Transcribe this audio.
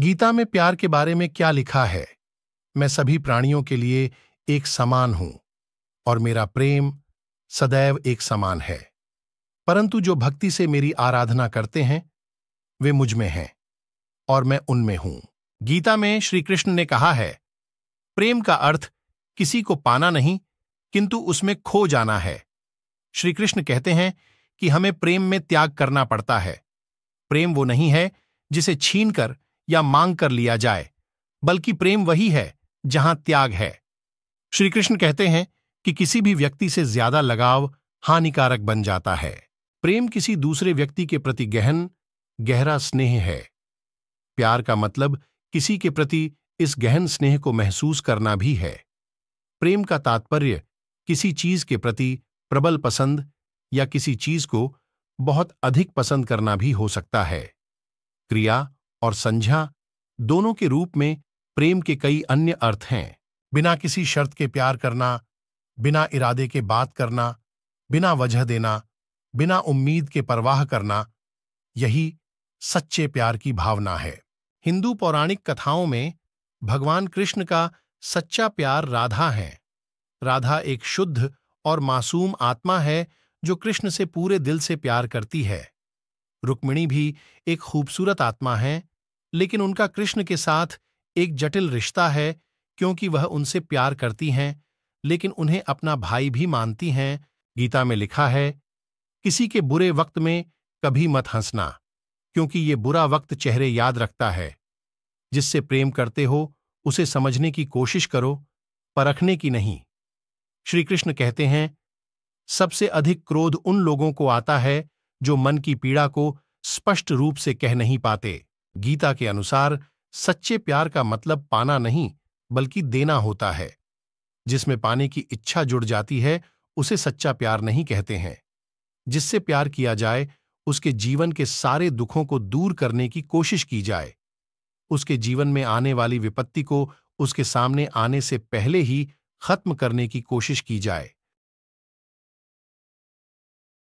गीता में प्यार के बारे में क्या लिखा है मैं सभी प्राणियों के लिए एक समान हूं और मेरा प्रेम सदैव एक समान है परंतु जो भक्ति से मेरी आराधना करते हैं वे मुझ में हैं और मैं उनमें हूं गीता में श्री कृष्ण ने कहा है प्रेम का अर्थ किसी को पाना नहीं किंतु उसमें खो जाना है श्री कृष्ण कहते हैं कि हमें प्रेम में त्याग करना पड़ता है प्रेम वो नहीं है जिसे छीनकर या मांग कर लिया जाए बल्कि प्रेम वही है जहां त्याग है श्री कृष्ण कहते हैं कि किसी भी व्यक्ति से ज्यादा लगाव हानिकारक बन जाता है प्रेम किसी दूसरे व्यक्ति के प्रति गहन गहरा स्नेह है प्यार का मतलब किसी के प्रति इस गहन स्नेह को महसूस करना भी है प्रेम का तात्पर्य किसी चीज के प्रति प्रबल पसंद या किसी चीज को बहुत अधिक पसंद करना भी हो सकता है क्रिया और संझा दोनों के रूप में प्रेम के कई अन्य अर्थ हैं बिना किसी शर्त के प्यार करना बिना इरादे के बात करना बिना वजह देना बिना उम्मीद के परवाह करना यही सच्चे प्यार की भावना है हिंदू पौराणिक कथाओं में भगवान कृष्ण का सच्चा प्यार राधा है राधा एक शुद्ध और मासूम आत्मा है जो कृष्ण से पूरे दिल से प्यार करती है रुक्मिणी भी एक खूबसूरत आत्मा है लेकिन उनका कृष्ण के साथ एक जटिल रिश्ता है क्योंकि वह उनसे प्यार करती हैं लेकिन उन्हें अपना भाई भी मानती हैं गीता में लिखा है किसी के बुरे वक्त में कभी मत हंसना क्योंकि ये बुरा वक्त चेहरे याद रखता है जिससे प्रेम करते हो उसे समझने की कोशिश करो परखने की नहीं श्री कृष्ण कहते हैं सबसे अधिक क्रोध उन लोगों को आता है जो मन की पीड़ा को स्पष्ट रूप से कह नहीं पाते गीता के अनुसार सच्चे प्यार का मतलब पाना नहीं बल्कि देना होता है जिसमें पाने की इच्छा जुड़ जाती है उसे सच्चा प्यार नहीं कहते हैं जिससे प्यार किया जाए उसके जीवन के सारे दुखों को दूर करने की कोशिश की जाए उसके जीवन में आने वाली विपत्ति को उसके सामने आने से पहले ही खत्म करने की कोशिश की जाए